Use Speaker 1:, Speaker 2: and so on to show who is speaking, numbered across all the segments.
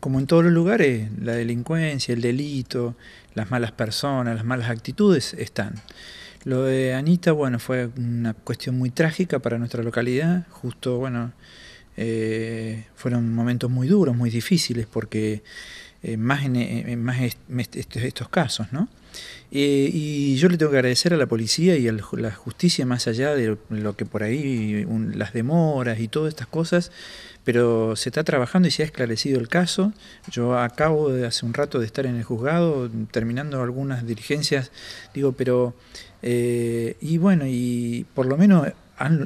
Speaker 1: como en todos los lugares, la delincuencia, el delito, las malas personas, las malas actitudes están. Lo de Anita, bueno, fue una cuestión muy trágica para nuestra localidad. Justo, bueno, eh, fueron momentos muy duros, muy difíciles, porque eh, más en, eh, más estos casos, ¿no? Eh, y yo le tengo que agradecer a la policía y a la justicia más allá de lo que por ahí, las demoras y todas estas cosas, pero se está trabajando y se ha esclarecido el caso. Yo acabo de hace un rato de estar en el juzgado, terminando algunas diligencias, digo, pero, y bueno, y por lo menos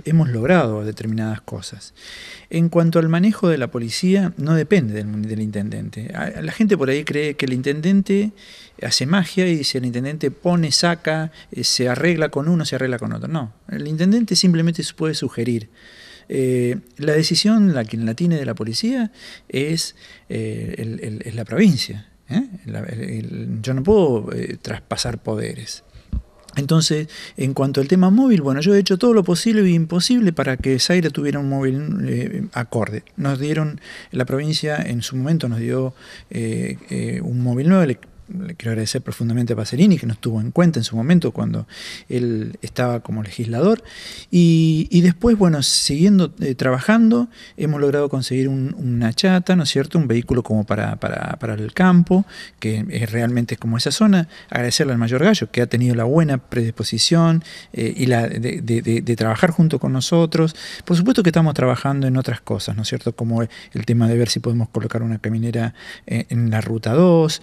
Speaker 1: hemos logrado determinadas cosas. En cuanto al manejo de la policía, no depende del, intendente. La gente por ahí cree que el intendente hace magia y si el intendente pone, saca, eh, se arregla con uno, se arregla con otro. No, el intendente simplemente puede sugerir. Eh, la decisión, la quien la tiene de la policía, es, eh, la provincia. yo no puedo traspasar poderes. Entonces, en cuanto al tema móvil, bueno, yo he hecho todo lo posible e imposible para que Zaire tuviera un móvil eh, acorde. Nos dieron, la provincia en su momento nos dio eh, eh, un móvil nuevo, le quiero agradecer profundamente a Paserini que nos tuvo en cuenta en su momento cuando él estaba como legislador. Y, después, bueno, siguiendo eh, trabajando, hemos logrado conseguir una chata, ¿no es cierto? Un vehículo como para, para, el campo, que realmente es como esa zona. Agradecerle al Mayor Gallo, que ha tenido la buena predisposición eh, y la de, trabajar junto con nosotros. Por supuesto que estamos trabajando en otras cosas, ¿no es cierto? Como el tema de ver si podemos colocar una caminera eh, en la ruta 2,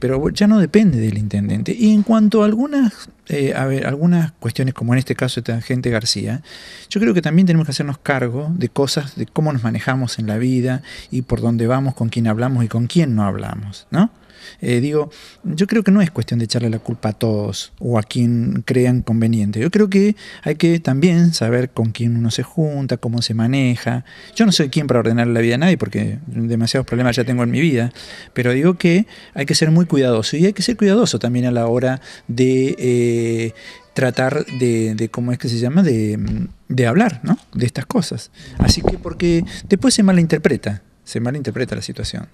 Speaker 1: pero pero ya no depende del intendente. Y en cuanto a algunas, eh, a ver, algunas cuestiones, como en este caso de Tangente García, yo creo que también tenemos que hacernos cargo de cosas, de cómo nos manejamos en la vida y por dónde vamos, con quién hablamos y con quién no hablamos, ¿no? Eh, digo, yo creo que no es cuestión de echarle la culpa a todos o a quien crean conveniente. Yo creo que hay que también saber con quién uno se junta, cómo se maneja. Yo no soy quien para ordenar la vida a nadie porque demasiados problemas ya tengo en mi vida, pero digo que hay que ser muy cuidadoso y hay que ser cuidadoso también a la hora de... Eh, tratar de, de, ¿cómo es que se llama? De, de hablar, ¿no? De estas cosas. Así que porque después se malinterpreta, se malinterpreta la situación.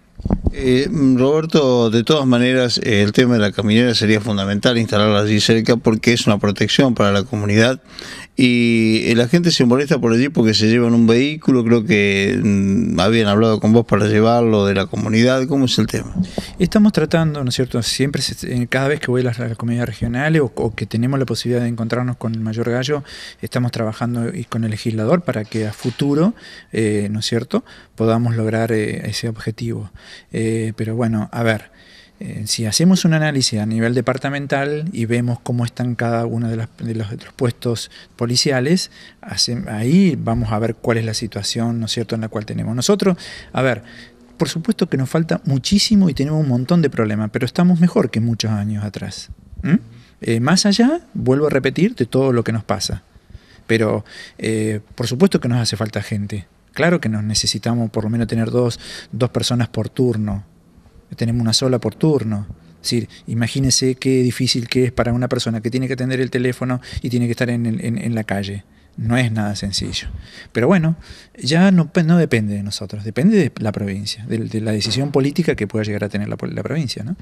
Speaker 2: Eh, Roberto, de todas maneras, eh, el tema de la caminera sería fundamental instalarla allí cerca porque es una protección para la comunidad y eh, la gente se molesta por allí porque se llevan un vehículo, creo que mm, habían hablado con vos para llevarlo de la comunidad, ¿cómo es el tema?
Speaker 1: Estamos tratando, ¿no es cierto? Siempre, cada vez que voy a las, comunidades regionales o, que tenemos la posibilidad de encontrarnos con el mayor gallo, estamos trabajando y con el legislador para que a futuro, ¿no es cierto?, podamos lograr ese objetivo. Eh, pero bueno, a ver, eh, si hacemos un análisis a nivel departamental y vemos cómo están cada uno de, los, puestos policiales, ahí vamos a ver cuál es la situación, ¿no es cierto?, en la cual tenemos. Nosotros, a ver, por supuesto que nos falta muchísimo y tenemos un montón de problemas, pero estamos mejor que muchos años atrás. Eh, más allá, vuelvo a repetir, de todo lo que nos pasa. Pero por supuesto que nos hace falta gente. Claro que nos necesitamos por lo menos tener dos, personas por turno. Tenemos una sola por turno. Es decir, imagínense qué difícil que es para una persona que tiene que atender el teléfono y tiene que estar en, la calle. No es nada sencillo. Pero bueno, ya no, pues, no depende de nosotros, depende de la provincia, de, la decisión política que pueda llegar a tener la, la provincia. ¿no?